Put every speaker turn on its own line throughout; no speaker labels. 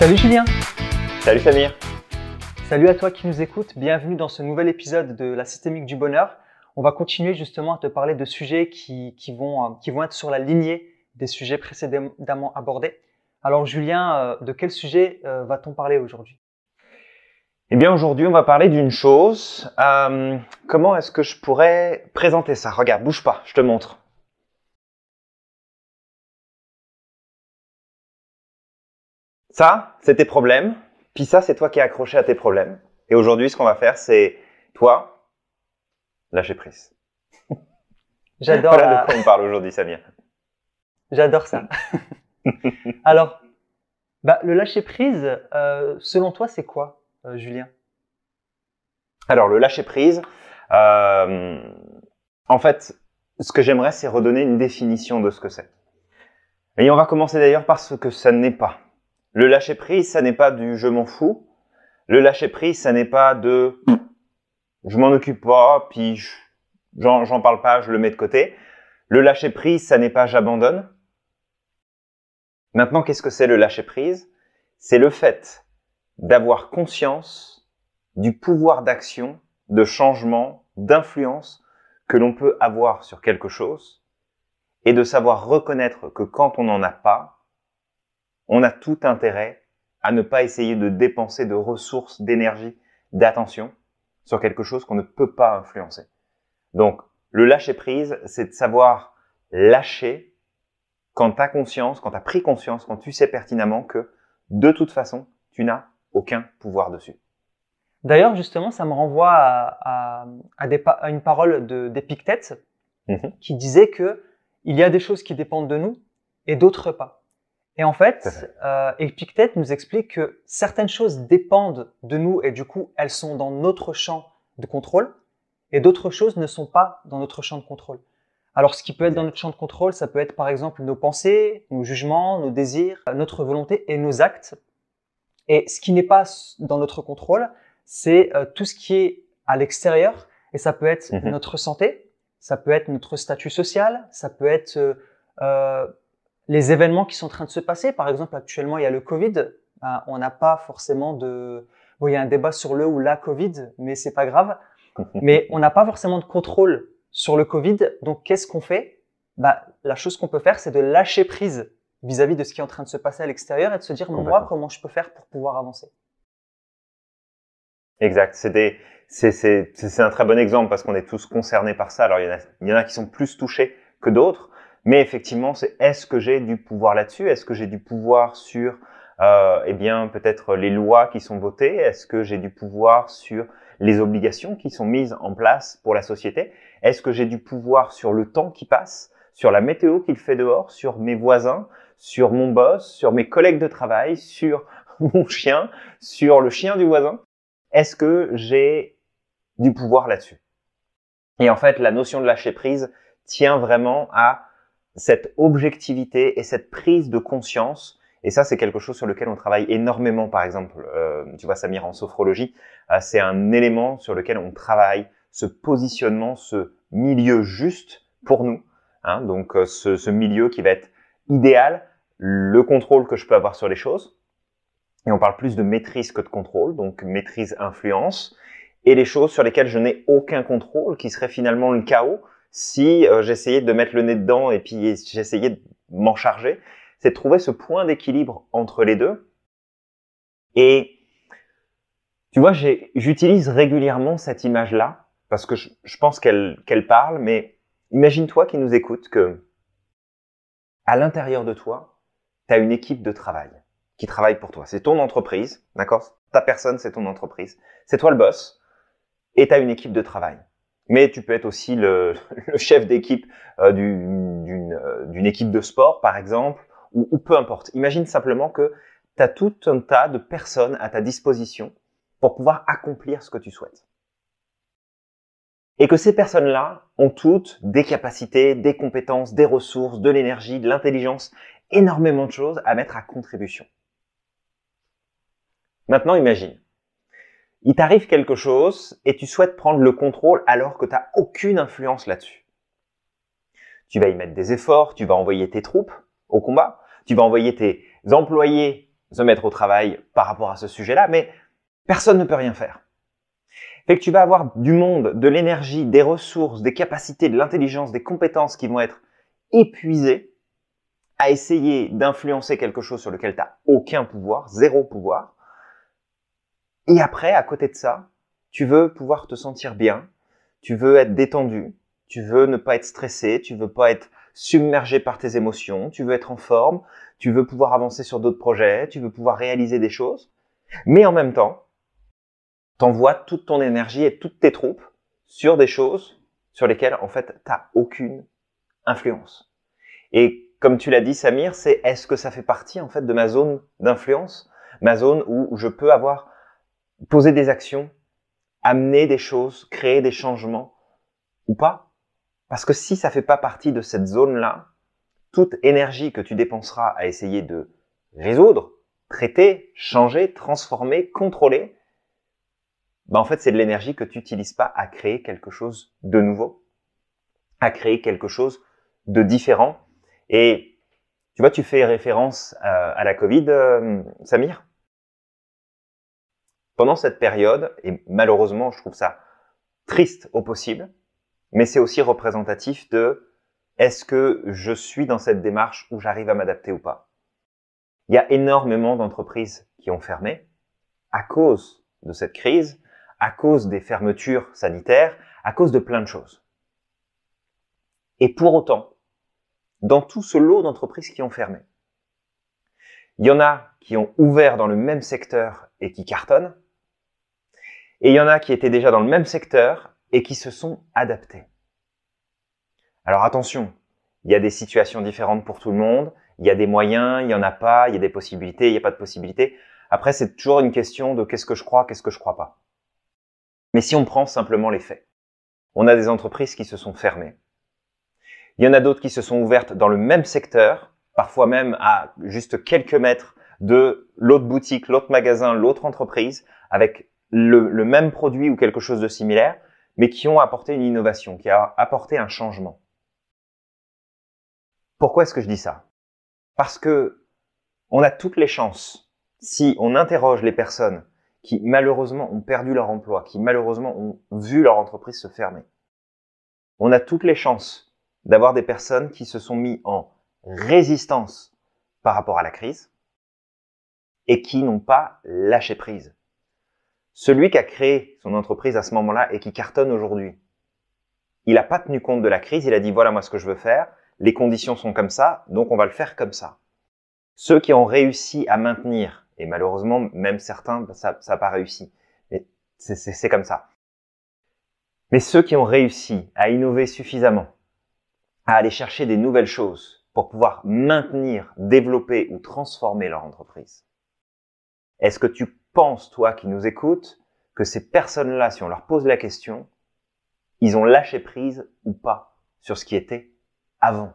Salut Julien Salut Samir Salut à toi qui nous écoutes, bienvenue dans ce nouvel épisode de La Systémique du Bonheur. On va continuer justement à te parler de sujets qui, euh, vont, être sur la lignée des sujets précédemment abordés. Alors Julien, euh, de quel sujet euh, va-t-on parler aujourd'hui
Eh bien aujourd'hui on va parler d'une chose. comment est-ce que je pourrais présenter ça Regarde, bouge pas, je te montre. ça, c'est tes problèmes, puis ça, c'est toi qui es accroché à tes problèmes. Et aujourd'hui, ce qu'on va faire, c'est toi, lâcher prise.
J'adore. voilà de quoi on parle aujourd'hui, Samir. J'adore ça.
Alors,
bah, le lâcher prise, euh, selon toi, c'est quoi, euh, Julien
Alors, le lâcher prise, euh, en fait, ce que j'aimerais, c'est redonner une définition de ce que c'est. Et on va commencer d'ailleurs par ce que ça n'est pas. Le lâcher prise, ça n'est pas du je m'en fous. Le lâcher prise, ça n'est pas de je m'en occupe pas, puis j'en parle pas, je le mets de côté. Le lâcher prise, ça n'est pas j'abandonne. Maintenant, qu'est-ce que c'est le lâcher prise C'est le fait d'avoir conscience du pouvoir d'action, de changement, d'influence que l'on peut avoir sur quelque chose et de savoir reconnaître que quand on n'en a pas, on a tout intérêt à ne pas essayer de dépenser de ressources, d'énergie, d'attention sur quelque chose qu'on ne peut pas influencer. Donc, le lâcher prise, c'est de savoir lâcher quand tu as conscience, quand tu as pris conscience, quand tu sais pertinemment que de toute façon, tu n'as aucun pouvoir dessus.
D'ailleurs, justement, ça me renvoie à, une parole de mhm. qui disait que il y a des choses qui dépendent de nous et d'autres pas. Et en fait, euh, Epictète nous explique que certaines choses dépendent de nous et du coup, elles sont dans notre champ de contrôle et d'autres choses ne sont pas dans notre champ de contrôle. Alors, ce qui peut être dans notre champ de contrôle, ça peut être par exemple nos pensées, nos jugements, nos désirs, notre volonté et nos actes. Et ce qui n'est pas dans notre contrôle, c'est euh, tout ce qui est à l'extérieur. Et ça peut être mm-hmm. notre santé, ça peut être notre statut social, ça peut être euh, euh, les événements qui sont en train de se passer. Par exemple, actuellement, il y a le Covid. Ben, on n'a pas forcément de... Bon, il y a un débat sur le ou la Covid, mais c'est pas grave. mais on n'a pas forcément de contrôle sur le Covid. Donc, qu'est-ce qu'on fait ben, La chose qu'on peut faire, c'est de lâcher prise vis-à-vis de ce qui est en train de se passer à l'extérieur et de se dire, moi, comment je peux faire pour pouvoir avancer
Exact. C'est un très bon exemple parce qu'on est tous concernés par ça. Alors, il y en a qui sont plus touchés que d'autres. Mais effectivement, c'est est-ce que j'ai du pouvoir là-dessus Est-ce que j'ai du pouvoir sur, euh, eh bien, peut-être les lois qui sont votées Est-ce que j'ai du pouvoir sur les obligations qui sont mises en place pour la société Est-ce que j'ai du pouvoir sur le temps qui passe Sur la météo qu'il fait dehors Sur mes voisins Sur mon boss Sur mes collègues de travail Sur mon chien Sur le chien du voisin Est-ce que j'ai du pouvoir là-dessus Et en fait, la notion de lâcher prise tient vraiment à cette objectivité et cette prise de conscience. Et ça, c'est quelque chose sur lequel on travaille énormément, par exemple. Euh, tu vois, Samir, en sophrologie, euh, c'est un élément sur lequel on travaille ce positionnement, ce milieu juste pour nous. Hein. donc, euh, ce, ce, milieu qui va être idéal, le contrôle que je peux avoir sur les choses. Et on parle plus de maîtrise que de contrôle, donc maîtrise, influence, et les choses sur lesquelles je n'ai aucun contrôle, qui serait finalement le chaos, si euh, j'essayais de mettre le nez dedans et puis j'essayais de m'en charger, c'est de trouver ce point d'équilibre entre les deux. Et tu vois, j'utilise régulièrement cette image-là parce que je, pense qu'elle parle, mais imagine-toi qui nous écoute que à l'intérieur de toi, tu as une équipe de travail qui travaille pour toi. C'est ton entreprise, d'accord Ta personne, c'est ton entreprise. C'est toi le boss et tu as une équipe de travail mais tu peux être aussi le, le chef d'équipe euh, euh, d'une équipe de sport, par exemple, ou, ou peu importe. Imagine simplement que tu as tout un tas de personnes à ta disposition pour pouvoir accomplir ce que tu souhaites. Et que ces personnes-là ont toutes des capacités, des compétences, des ressources, de l'énergie, de l'intelligence, énormément de choses à mettre à contribution. Maintenant, imagine, il t'arrive quelque chose et tu souhaites prendre le contrôle alors que tu n'as aucune influence là-dessus. Tu vas y mettre des efforts, tu vas envoyer tes troupes au combat, tu vas envoyer tes employés se mettre au travail par rapport à ce sujet-là, mais personne ne peut rien faire. Fait que tu vas avoir du monde, de l'énergie, des ressources, des capacités, de l'intelligence, des compétences qui vont être épuisées à essayer d'influencer quelque chose sur lequel tu n'as aucun pouvoir, zéro pouvoir, et après, à côté de ça, tu veux pouvoir te sentir bien, tu veux être détendu, tu veux ne pas être stressé, tu veux pas être submergé par tes émotions, tu veux être en forme, tu veux pouvoir avancer sur d'autres projets, tu veux pouvoir réaliser des choses. Mais en même temps, t'envoies toute ton énergie et toutes tes troupes sur des choses sur lesquelles, en fait, t'as aucune influence. Et comme tu l'as dit, Samir, c'est est-ce que ça fait partie, en fait, de ma zone d'influence, ma zone où je peux avoir poser des actions, amener des choses, créer des changements ou pas. Parce que si ça fait pas partie de cette zone-là, toute énergie que tu dépenseras à essayer de résoudre, traiter, changer, transformer, contrôler, bah en fait, c'est de l'énergie que tu n'utilises pas à créer quelque chose de nouveau, à créer quelque chose de différent. Et tu vois, tu fais référence à, la Covid, euh, Samir pendant cette période, et malheureusement, je trouve ça triste au possible, mais c'est aussi représentatif de est-ce que je suis dans cette démarche où j'arrive à m'adapter ou pas. Il y a énormément d'entreprises qui ont fermé à cause de cette crise, à cause des fermetures sanitaires, à cause de plein de choses. Et pour autant, dans tout ce lot d'entreprises qui ont fermé, il y en a qui ont ouvert dans le même secteur et qui cartonnent, et il y en a qui étaient déjà dans le même secteur et qui se sont adaptés. Alors attention, il y a des situations différentes pour tout le monde, il y a des moyens, il n'y en a pas, il y a des possibilités, il n'y a pas de possibilités. Après, c'est toujours une question de qu'est-ce que je crois, qu'est-ce que je crois pas. Mais si on prend simplement les faits, on a des entreprises qui se sont fermées. Il y en a d'autres qui se sont ouvertes dans le même secteur, parfois même à juste quelques mètres de l'autre boutique, l'autre magasin, l'autre entreprise, avec le, même produit ou quelque chose de similaire, mais qui ont apporté une innovation, qui a apporté un changement. Pourquoi est-ce que je dis ça Parce que on a toutes les chances, si on interroge les personnes qui malheureusement ont perdu leur emploi, qui malheureusement ont vu leur entreprise se fermer, on a toutes les chances d'avoir des personnes qui se sont mis en résistance par rapport à la crise et qui n'ont pas lâché prise celui qui a créé son entreprise à ce moment-là et qui cartonne aujourd'hui, il n'a pas tenu compte de la crise, il a dit voilà moi ce que je veux faire, les conditions sont comme ça, donc on va le faire comme ça. Ceux qui ont réussi à maintenir, et malheureusement même certains, ça n'a pas réussi, mais c'est comme ça. Mais ceux qui ont réussi à innover suffisamment, à aller chercher des nouvelles choses pour pouvoir maintenir, développer ou transformer leur entreprise, est-ce que tu peux Pense, toi qui nous écoutes, que ces personnes-là, si on leur pose la question, ils ont lâché prise ou pas sur ce qui était avant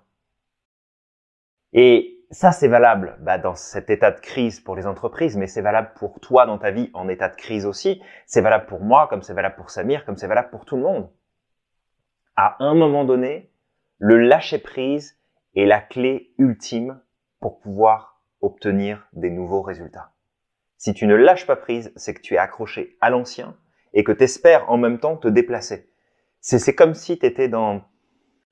Et ça, c'est valable bah, dans cet état de crise pour les entreprises, mais c'est valable pour toi dans ta vie en état de crise aussi. C'est valable pour moi, comme c'est valable pour Samir, comme c'est valable pour tout le monde. À un moment donné, le lâcher-prise est la clé ultime pour pouvoir obtenir des nouveaux résultats. Si tu ne lâches pas prise, c'est que tu es accroché à l'ancien et que tu espères en même temps te déplacer. C'est comme si tu étais dans...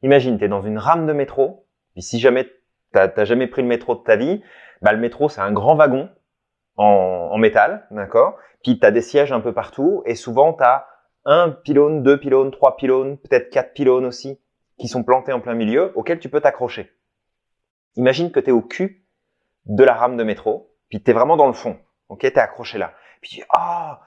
Imagine, tu es dans une rame de métro, puis si jamais tu n'as jamais pris le métro de ta vie, bah le métro, c'est un grand wagon en, en métal, d'accord Puis tu as des sièges un peu partout, et souvent tu as un pylône, deux pylônes, trois pylônes, peut-être quatre pylônes aussi, qui sont plantés en plein milieu, auxquels tu peux t'accrocher. Imagine que tu es au cul de la rame de métro, puis tu es vraiment dans le fond. Ok, t'es accroché là. Puis ah,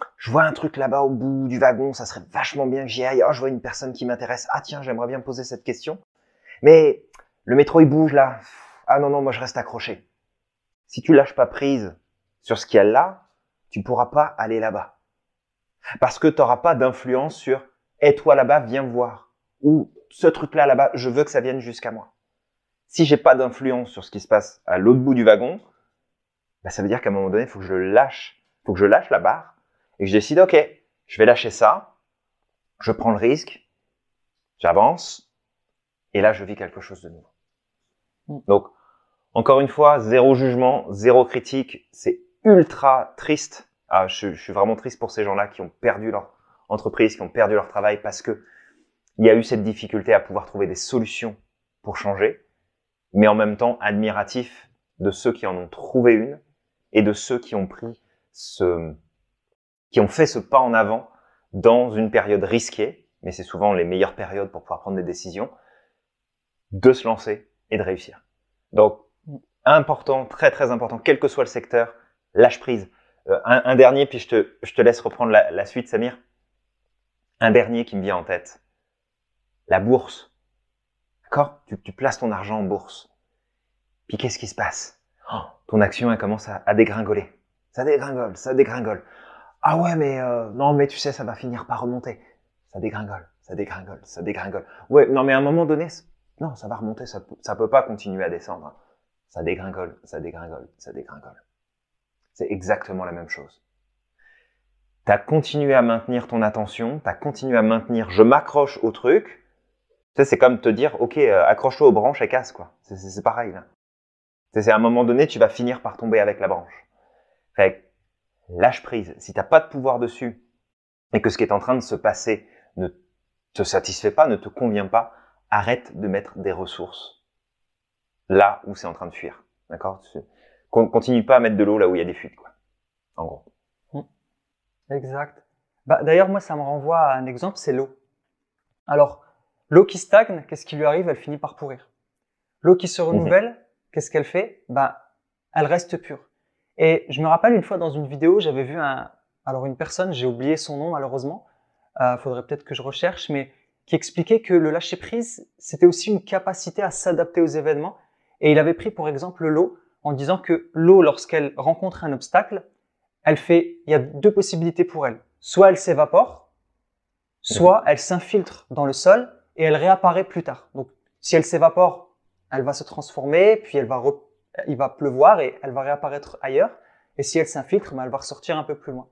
oh, je vois un truc là-bas au bout du wagon, ça serait vachement bien que j'y aille. Oh, je vois une personne qui m'intéresse. Ah tiens, j'aimerais bien poser cette question. Mais le métro il bouge là. Ah non non, moi je reste accroché. Si tu lâches pas prise sur ce qu'il y a là, tu pourras pas aller là-bas. Parce que t'auras pas d'influence sur et eh, toi là-bas, viens voir. Ou ce truc-là là-bas, je veux que ça vienne jusqu'à moi. Si j'ai pas d'influence sur ce qui se passe à l'autre bout du wagon, bah, ça veut dire qu'à un moment donné, il faut que je lâche, faut que je lâche la barre et que je décide, ok, je vais lâcher ça, je prends le risque, j'avance, et là, je vis quelque chose de nouveau. Mm. Donc, encore une fois, zéro jugement, zéro critique, c'est ultra triste. Ah, je, je, suis vraiment triste pour ces gens-là qui ont perdu leur entreprise, qui ont perdu leur travail parce que il y a eu cette difficulté à pouvoir trouver des solutions pour changer, mais en même temps admiratif de ceux qui en ont trouvé une et de ceux qui ont pris ce, qui ont fait ce pas en avant dans une période risquée, mais c'est souvent les meilleures périodes pour pouvoir prendre des décisions, de se lancer et de réussir. Donc, important, très très important, quel que soit le secteur, lâche prise. Euh, un, dernier, puis je te, je te laisse reprendre la, la suite, Samir. Un dernier qui me vient en tête. La bourse. D'accord tu, tu places ton argent en bourse. Puis qu'est-ce qui se passe Oh, ton action, elle commence à, dégringoler. Ça dégringole, ça dégringole. Ah ouais, mais euh, non, mais tu sais, ça va finir par remonter. Ça dégringole, ça dégringole, ça dégringole. Ouais, non, mais à un moment donné, non, ça va remonter, ça, ça peut pas continuer à descendre. Hein. Ça dégringole, ça dégringole, ça dégringole. C'est exactement la même chose. as continué à maintenir ton attention, as continué à maintenir je m'accroche au truc. Ça, c'est comme te dire, ok, euh, accroche-toi aux branches et casse, quoi. C'est pareil, là. C'est à un moment donné, tu vas finir par tomber avec la branche. Fait lâche prise. Si t'as pas de pouvoir dessus et que ce qui est en train de se passer ne te satisfait pas, ne te convient pas, arrête de mettre des ressources là où c'est en train de fuir. D'accord Continue pas à mettre de l'eau là où il y a des fuites, quoi. En gros.
Hmm. Exact. Bah, D'ailleurs, moi, ça me renvoie à un exemple, c'est l'eau. Alors, l'eau qui stagne, qu'est-ce qui lui arrive Elle finit par pourrir. L'eau qui se renouvelle, qu'est-ce qu'elle fait Bah, elle reste pure. Et je me rappelle une fois dans une vidéo, j'avais vu un, alors une personne, j'ai oublié son nom malheureusement, euh, faudrait peut-être que je recherche, mais qui expliquait que le lâcher prise, c'était aussi une capacité à s'adapter aux événements. Et il avait pris pour exemple l'eau en disant que l'eau, lorsqu'elle rencontre un obstacle, elle fait, il y a deux possibilités pour elle. Soit elle s'évapore, soit elle s'infiltre dans le sol et elle réapparaît plus tard. Donc, si elle s'évapore, elle va se transformer, puis elle va il va pleuvoir et elle va réapparaître ailleurs. Et si elle s'infiltre, ben, elle va ressortir un peu plus loin.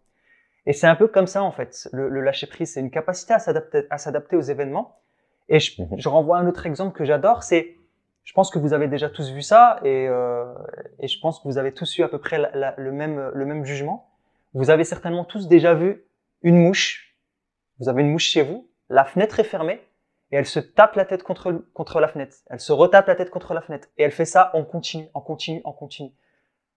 Et c'est un peu comme ça, en fait. Le, lâcher-prise, c'est une capacité à s'adapter aux événements. Et je, mhm. je, renvoie un autre exemple que j'adore, c'est, je pense que vous avez déjà tous vu ça, et, euh, et je pense que vous avez tous eu à peu près le, même, le même jugement. Vous avez certainement tous déjà vu une mouche. Vous avez une mouche chez vous, la fenêtre est fermée, et elle se tape la tête contre, contre la fenêtre. Elle se retape la tête contre la fenêtre. Et elle fait ça en continue, en continue, en continue,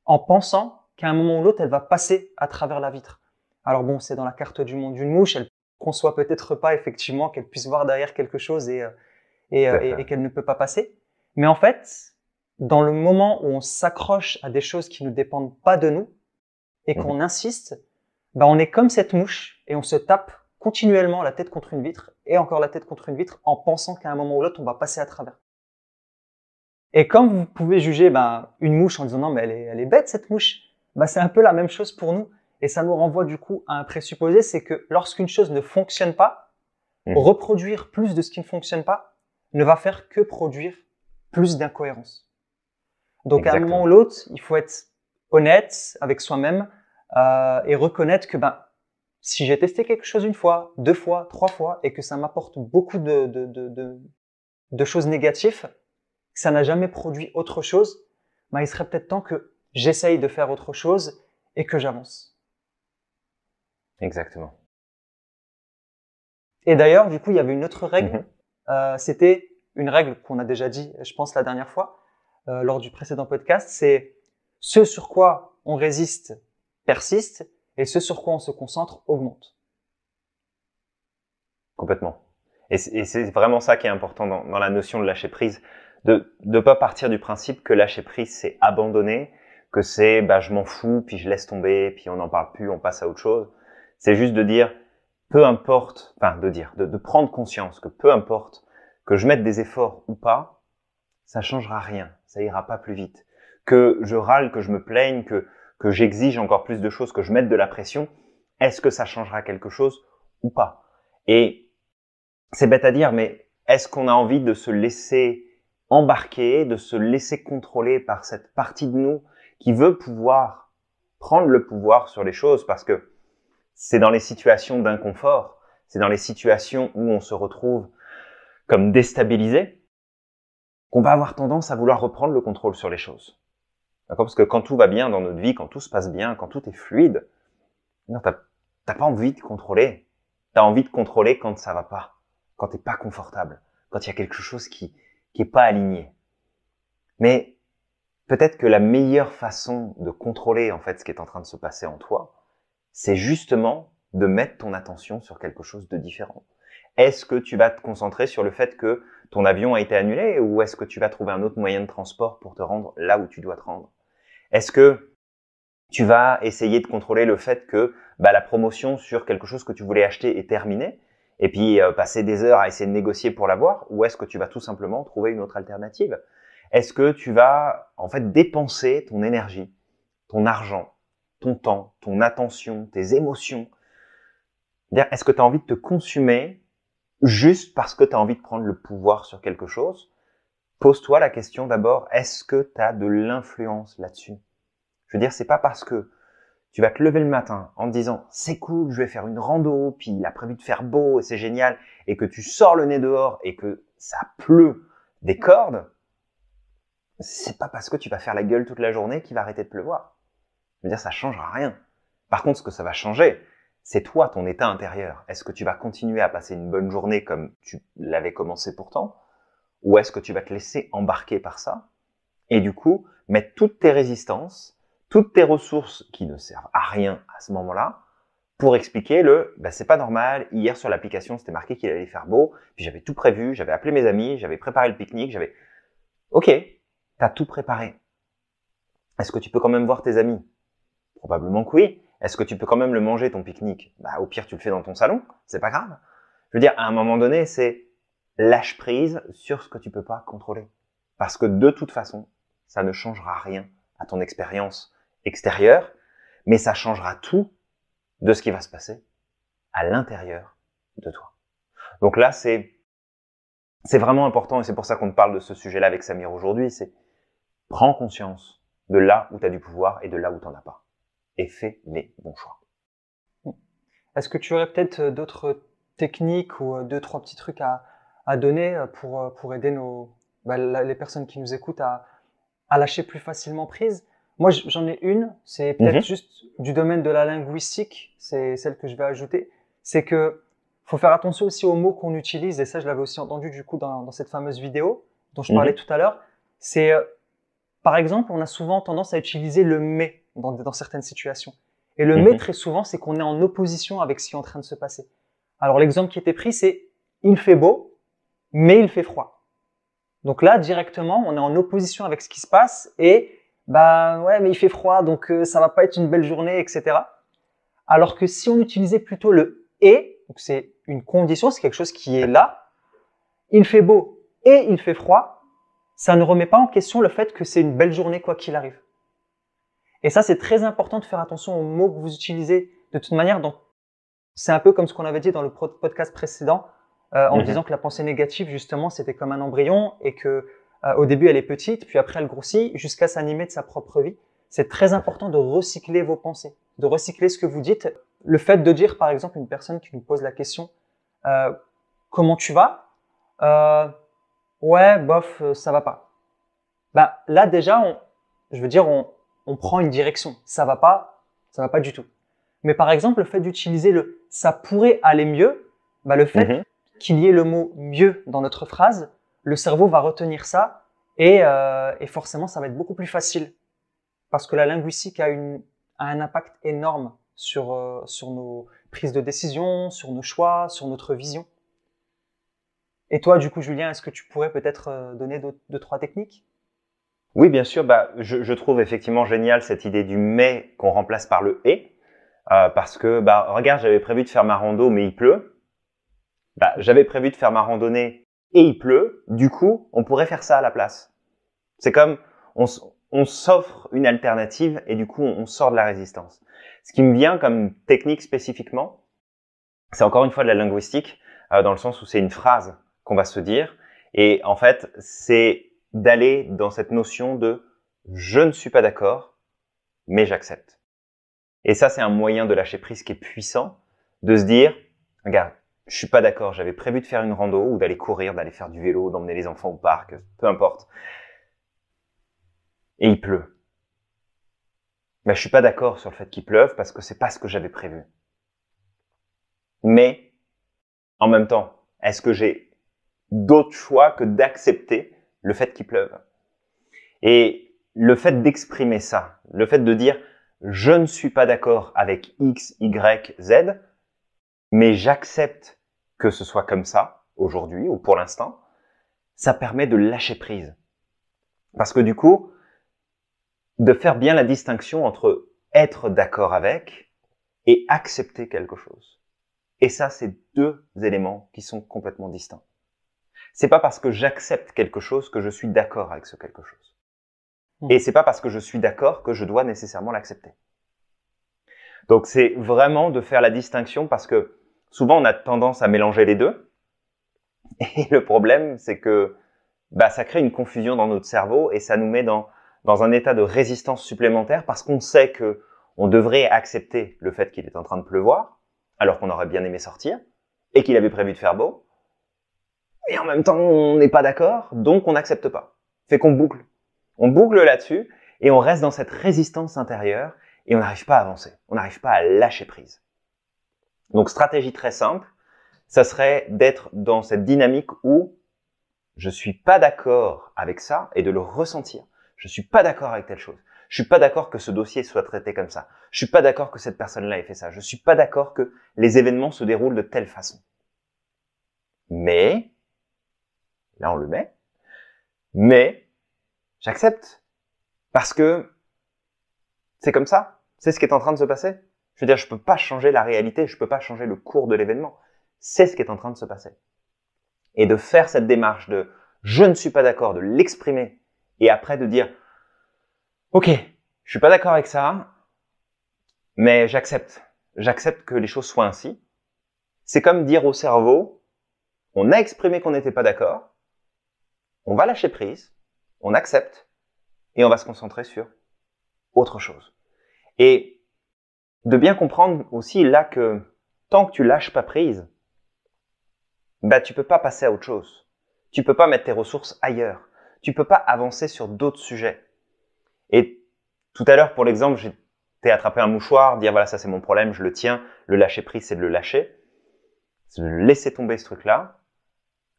En pensant qu'à un moment ou l'autre, elle va passer à travers la vitre. Alors bon, c'est dans la carte du monde d'une mouche. Elle conçoit peut-être pas effectivement qu'elle puisse voir derrière quelque chose et, euh, euh, et, qu'elle ne peut pas passer. Mais en fait, dans le moment où on s'accroche à des choses qui ne dépendent pas de nous et mhm. qu'on insiste, ben on est comme cette mouche et on se tape continuellement la tête contre une vitre et encore la tête contre une vitre en pensant qu'à un moment ou l'autre, on va passer à travers. Et comme vous pouvez juger ben une mouche en disant non, mais elle est, elle est bête cette mouche, bah, c'est un peu la même chose pour nous. Et ça nous renvoie du coup à un présupposé, c'est que lorsqu'une chose ne fonctionne pas, mmh. reproduire plus de ce qui ne fonctionne pas ne va faire que produire plus d'incohérence Donc à un moment ou l'autre, il faut être honnête avec soi-même euh, et reconnaître que ben, si j'ai testé quelque chose une fois, deux fois, trois fois, et que ça m'apporte beaucoup de, choses négatives, que ça n'a jamais produit autre chose, bah, il serait peut-être temps que j'essaye de faire autre chose et que j'avance. Exactement. Et d'ailleurs, du coup, il y avait une autre règle. Mhm. Euh, c'était une règle qu'on a déjà dit, je pense, la dernière fois, euh, lors du précédent podcast. C'est ce sur quoi on résiste persiste et ce sur quoi on se concentre augmente.
Complètement. Et c'est vraiment ça qui est important dans, la notion de lâcher prise, de ne pas partir du principe que lâcher prise c'est abandonner, que c'est bah je m'en fous, puis je laisse tomber, puis on n'en parle plus, on passe à autre chose. C'est juste de dire peu importe, enfin de dire, de, de prendre conscience que peu importe que je mette des efforts ou pas, ça changera rien, ça ira pas plus vite. Que je râle, que je me plaigne, que que j'exige encore plus de choses, que je mette de la pression, est-ce que ça changera quelque chose ou pas Et c'est bête à dire, mais est-ce qu'on a envie de se laisser embarquer, de se laisser contrôler par cette partie de nous qui veut pouvoir prendre le pouvoir sur les choses parce que c'est dans les situations d'inconfort, c'est dans les situations où on se retrouve comme déstabilisé qu'on va avoir tendance à vouloir reprendre le contrôle sur les choses. Parce que quand tout va bien dans notre vie, quand tout se passe bien, quand tout est fluide, non, t'as, pas envie de contrôler. Tu as envie de contrôler quand ça va pas, quand t'es pas confortable, quand il y a quelque chose qui, qui est pas aligné. Mais peut-être que la meilleure façon de contrôler, en fait, ce qui est en train de se passer en toi, c'est justement de mettre ton attention sur quelque chose de différent. Est-ce que tu vas te concentrer sur le fait que ton avion a été annulé ou est-ce que tu vas trouver un autre moyen de transport pour te rendre là où tu dois te rendre est-ce que tu vas essayer de contrôler le fait que bah, la promotion sur quelque chose que tu voulais acheter est terminée et puis euh, passer des heures à essayer de négocier pour l'avoir ou est-ce que tu vas tout simplement trouver une autre alternative Est-ce que tu vas en fait dépenser ton énergie, ton argent, ton temps, ton attention, tes émotions Est-ce que tu as envie de te consumer juste parce que tu as envie de prendre le pouvoir sur quelque chose pose-toi la question d'abord, est-ce que tu as de l'influence là-dessus Je veux dire, c'est pas parce que tu vas te lever le matin en te disant c'est cool, je vais faire une rando, puis il a prévu de faire beau et c'est génial, et que tu sors le nez dehors et que ça pleut des cordes, c'est pas parce que tu vas faire la gueule toute la journée qu'il va arrêter de pleuvoir. Je veux dire, ça changera rien. Par contre, ce que ça va changer, c'est toi, ton état intérieur. Est-ce que tu vas continuer à passer une bonne journée comme tu l'avais commencé pourtant ou est-ce que tu vas te laisser embarquer par ça et du coup mettre toutes tes résistances, toutes tes ressources qui ne servent à rien à ce moment-là pour expliquer le bah c'est pas normal, hier sur l'application c'était marqué qu'il allait faire beau, puis j'avais tout prévu, j'avais appelé mes amis, j'avais préparé le pique-nique, j'avais OK, t'as tout préparé. Est-ce que tu peux quand même voir tes amis Probablement que oui. Est-ce que tu peux quand même le manger ton pique-nique Bah au pire tu le fais dans ton salon, c'est pas grave. Je veux dire à un moment donné, c'est lâche prise sur ce que tu peux pas contrôler. Parce que de toute façon, ça ne changera rien à ton expérience extérieure, mais ça changera tout de ce qui va se passer à l'intérieur de toi. Donc là, c'est, c'est vraiment important et c'est pour ça qu'on parle de ce sujet-là avec Samir aujourd'hui, c'est prends conscience de là où tu as du pouvoir et de là où tu n'en as pas. Et fais les bons choix.
Est-ce que tu aurais peut-être euh, d'autres techniques ou euh, deux, trois petits trucs à, à donner euh, pour, euh, pour aider nos, bah, les personnes qui nous écoutent à, à lâcher plus facilement prise Moi, j'en ai une, c'est mhm. peut-être juste du domaine de la linguistique, c'est celle que je vais ajouter. C'est que faut faire attention aussi aux mots qu'on utilise, et ça, je l'avais aussi entendu du coup dans, cette fameuse vidéo dont je mhm. parlais tout à l'heure. C'est, euh, par exemple, on a souvent tendance à utiliser le mais dans, certaines situations. Et le mais, mhm. très souvent, c'est qu'on est en opposition avec ce qui est en train de se passer. Alors, l'exemple qui était pris, c'est il fait beau, mais il fait froid. Donc là, directement, on est en opposition avec ce qui se passe et bah ouais, mais il fait froid, donc euh, ça va pas être une belle journée, etc. Alors que si on utilisait plutôt le et, donc c'est une condition, c'est quelque chose qui est là, il fait beau et il fait froid, ça ne remet pas en question le fait que c'est une belle journée quoi qu'il arrive. Et ça, c'est très important de faire attention aux mots que vous utilisez. De toute manière, c'est un peu comme ce qu'on avait dit dans le podcast précédent, euh, en mhm. disant que la pensée négative, justement, c'était comme un embryon et que euh, au début, elle est petite, puis après, elle grossit jusqu'à s'animer de sa propre vie. C'est très important de recycler vos pensées, de recycler ce que vous dites. Le fait de dire, par exemple, une personne qui nous pose la question euh, Comment tu vas Ouais, bof, ça va pas. Ben, là, déjà, je veux dire, on, on prend une direction. Ça va pas, ça va pas du tout. Mais par exemple, le fait d'utiliser le ça pourrait aller mieux, bah le fait mhm qu'il y ait le mot mieux dans notre phrase, le cerveau va retenir ça et, euh, forcément ça va être beaucoup plus facile parce que la linguistique a, un impact énorme sur, euh, sur nos prises de décision, sur nos choix, sur notre vision. Et toi, du coup, Julien, est-ce que tu pourrais peut-être euh, donner deux, trois techniques
Oui, bien sûr. Bah, je, trouve effectivement génial cette idée du mais qu'on remplace par le et. parce que, bah, regarde, j'avais prévu de faire ma rando, mais il pleut bah, j'avais prévu de faire ma randonnée et il pleut, du coup, on pourrait faire ça à la place. C'est comme on, s'offre une alternative et du coup, on, sort de la résistance. Ce qui me vient comme technique spécifiquement, c'est encore une fois de la linguistique, euh, dans le sens où c'est une phrase qu'on va se dire. Et en fait, c'est d'aller dans cette notion de je ne suis pas d'accord, mais j'accepte. Et ça, c'est un moyen de lâcher prise qui est puissant, de se dire, regarde, je suis pas d'accord. J'avais prévu de faire une rando ou d'aller courir, d'aller faire du vélo, d'emmener les enfants au parc, peu importe. Et il pleut. Ben, je suis pas d'accord sur le fait qu'il pleuve parce que c'est pas ce que j'avais prévu. Mais, en même temps, est-ce que j'ai d'autres choix que d'accepter le fait qu'il pleuve? Et le fait d'exprimer ça, le fait de dire je ne suis pas d'accord avec X, Y, Z, mais j'accepte que ce soit comme ça aujourd'hui ou pour l'instant, ça permet de lâcher prise. Parce que du coup, de faire bien la distinction entre être d'accord avec et accepter quelque chose. Et ça, c'est deux éléments qui sont complètement distincts. C'est pas parce que j'accepte quelque chose que je suis d'accord avec ce quelque chose. Hmm. Et c'est pas parce que je suis d'accord que je dois nécessairement l'accepter. Donc c'est vraiment de faire la distinction parce que souvent on a tendance à mélanger les deux. Et le problème, c'est que bah, ça crée une confusion dans notre cerveau et ça nous met dans, dans un état de résistance supplémentaire parce qu'on sait que on devrait accepter le fait qu'il est en train de pleuvoir, alors qu'on aurait bien aimé sortir, et qu'il avait prévu de faire beau. Et en même temps, on n'est pas d'accord, donc on n'accepte pas. Fait qu'on boucle. On boucle là-dessus et on reste dans cette résistance intérieure et on n'arrive pas à avancer, on n'arrive pas à lâcher prise. Donc stratégie très simple, ça serait d'être dans cette dynamique où je suis pas d'accord avec ça et de le ressentir. Je suis pas d'accord avec telle chose. Je suis pas d'accord que ce dossier soit traité comme ça. Je suis pas d'accord que cette personne-là ait fait ça. Je suis pas d'accord que les événements se déroulent de telle façon. Mais, là on le met, mais j'accepte parce que c'est comme ça. C'est ce qui est en train de se passer. Je veux dire, je peux pas changer la réalité, je peux pas changer le cours de l'événement. C'est ce qui est en train de se passer. Et de faire cette démarche de je ne suis pas d'accord, de l'exprimer, et après de dire ok, je suis pas d'accord avec ça, mais j'accepte. J'accepte que les choses soient ainsi. C'est comme dire au cerveau, on a exprimé qu'on n'était pas d'accord, on va lâcher prise, on accepte, et on va se concentrer sur autre chose. Et de bien comprendre aussi là que tant que tu lâches pas prise, bah tu peux pas passer à autre chose. Tu peux pas mettre tes ressources ailleurs. Tu peux pas avancer sur d'autres sujets. Et tout à l'heure, pour l'exemple, j'ai attrapé un mouchoir, dire voilà, ça c'est mon problème, je le tiens. Le lâcher prise, c'est de le lâcher. C'est de laisser tomber ce truc-là.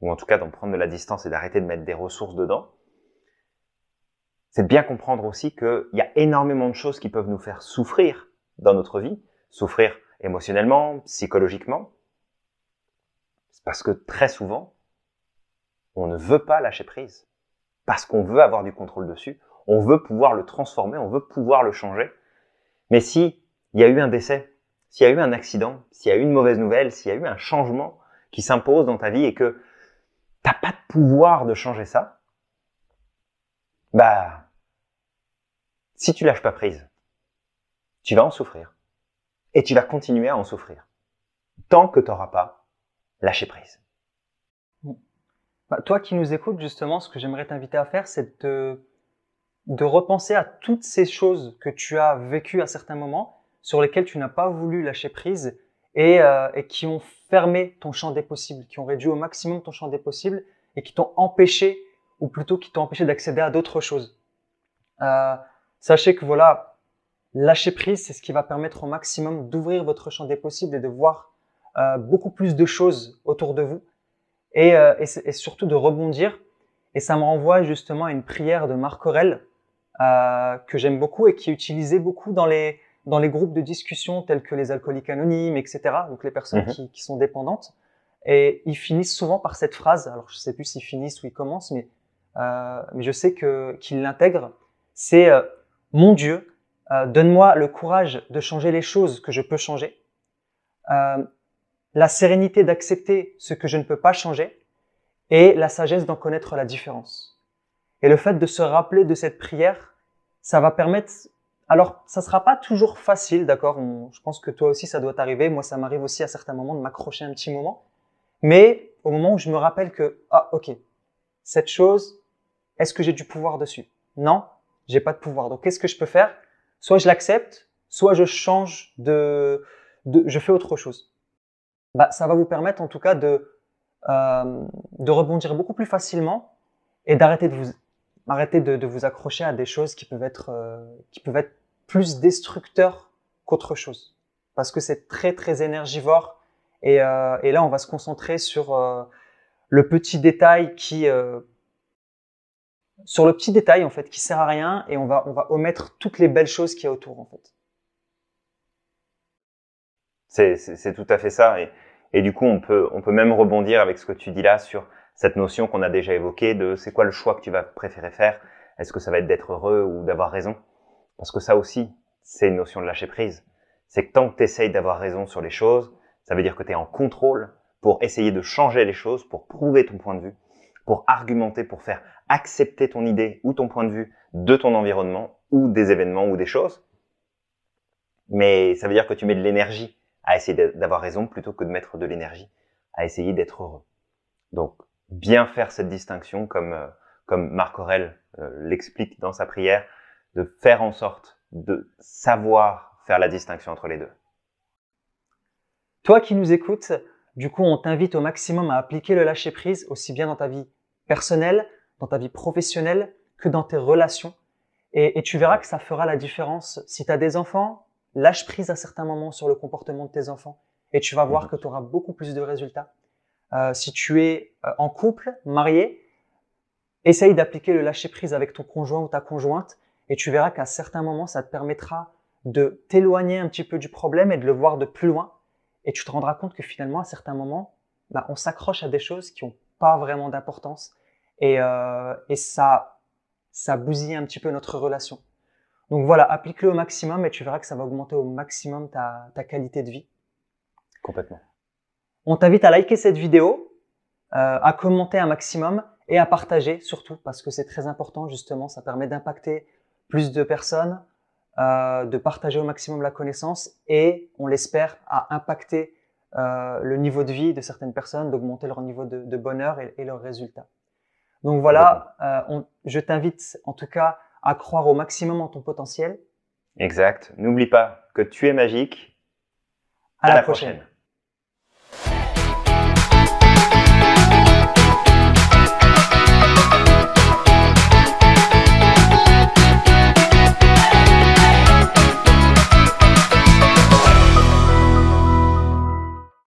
Ou en tout cas d'en prendre de la distance et d'arrêter de mettre des ressources dedans. C'est de bien comprendre aussi qu'il y a énormément de choses qui peuvent nous faire souffrir dans notre vie, souffrir émotionnellement, psychologiquement, c'est parce que très souvent, on ne veut pas lâcher prise, parce qu'on veut avoir du contrôle dessus, on veut pouvoir le transformer, on veut pouvoir le changer. Mais si il y a eu un décès, s'il y a eu un accident, s'il y a eu une mauvaise nouvelle, s'il y a eu un changement qui s'impose dans ta vie et que t'as pas de pouvoir de changer ça, bah, si tu lâches pas prise, tu vas en souffrir. Et tu vas continuer à en souffrir. Tant que tu n'auras pas lâché prise.
Bah, toi qui nous écoutes, justement, ce que j'aimerais t'inviter à faire, c'est de, repenser à toutes ces choses que tu as vécues à certains moments, sur lesquelles tu n'as pas voulu lâcher prise euh, et, qui ont fermé ton champ des possibles, qui ont réduit au maximum ton champ des possibles et qui t'ont empêché, ou plutôt qui t'ont empêché d'accéder à d'autres choses. Euh, sachez que voilà, Lâcher prise, c'est ce qui va permettre au maximum d'ouvrir votre champ des possibles et de voir euh, beaucoup plus de choses autour de vous euh, et, surtout de rebondir. Et ça me renvoie justement à une prière de Marc Aurel euh, que j'aime beaucoup et qui est utilisée beaucoup dans les, dans les groupes de discussion tels que les alcooliques anonymes, etc. Donc les personnes mhm. qui, sont dépendantes. Et ils finissent souvent par cette phrase. Alors je sais plus s'ils finissent ou ils commencent, mais, mais je sais que qu'ils l'intègrent. C'est mon Dieu, euh, donne-moi le courage de changer les choses que je peux changer, euh, la sérénité d'accepter ce que je ne peux pas changer, et la sagesse d'en connaître la différence. Et le fait de se rappeler de cette prière, ça va permettre... Alors, ça ne sera pas toujours facile, d'accord Je pense que toi aussi, ça doit t'arriver. Moi, ça m'arrive aussi à certains moments de m'accrocher un petit moment. Mais au moment où je me rappelle que, ah, ok, cette chose, est-ce que j'ai du pouvoir dessus Non, j'ai pas de pouvoir. Donc, qu'est-ce que je peux faire soit je l'accepte, soit je change de, je fais autre chose. Bah, ça va vous permettre en tout cas de, euh, de rebondir beaucoup plus facilement et d'arrêter de vous, arrêter de, vous accrocher à des choses qui peuvent être, euh, qui peuvent être plus destructeurs qu'autre chose. Parce que c'est très très énergivore et, euh, et, là on va se concentrer sur le petit détail qui sur le petit détail en fait qui sert à rien et on va on va omettre toutes les belles choses qui y a autour en fait.
C'est tout à fait ça et, du coup on peut on peut même rebondir avec ce que tu dis là sur cette notion qu'on a déjà évoquée de c'est quoi le choix que tu vas préférer faire Est-ce que ça va être d'être heureux ou d'avoir raison Parce que ça aussi c'est une notion de lâcher prise. C'est que tant que tu essayes d'avoir raison sur les choses, ça veut dire que tu es en contrôle pour essayer de changer les choses, pour prouver ton point de vue pour argumenter, pour faire accepter ton idée ou ton point de vue de ton environnement ou des événements ou des choses. Mais ça veut dire que tu mets de l'énergie à essayer d'avoir raison plutôt que de mettre de l'énergie à essayer d'être heureux. Donc, bien faire cette distinction comme, euh, comme Marc Aurel euh, l'explique dans sa prière, de faire en sorte de savoir faire la distinction entre les deux.
Toi qui nous écoutes, du coup, on t'invite au maximum à appliquer le lâcher-prise aussi bien dans ta vie personnelle, dans ta vie professionnelle, que dans tes relations. Et, tu verras que ça fera la différence. Si tu as des enfants, lâche prise à certains moments sur le comportement de tes enfants et tu vas voir que tu auras beaucoup plus de résultats. Euh, si tu es euh, en couple, marié, essaye d'appliquer le lâcher-prise avec ton conjoint ou ta conjointe et tu verras qu'à certains moments, ça te permettra de t'éloigner un petit peu du problème et de le voir de plus loin et tu te rendras compte que finalement, à certains moments, bah, on s'accroche à des choses qui n'ont pas vraiment d'importance. Euh, et, ça, ça bousille un petit peu notre relation. Donc voilà, applique-le au maximum et tu verras que ça va augmenter au maximum ta, qualité de vie. Complètement. On t'invite à liker cette vidéo, euh, à commenter un maximum et à partager surtout parce que c'est très important justement, ça permet d'impacter plus de personnes, euh, de partager au maximum la connaissance et, on l'espère, à impacter euh, le niveau de vie de certaines personnes, d'augmenter leur niveau de, bonheur et, leurs résultats. Donc voilà, euh, je t'invite en tout cas à croire au maximum en ton potentiel.
Exact. N'oublie pas que tu es magique.
À, la, prochaine.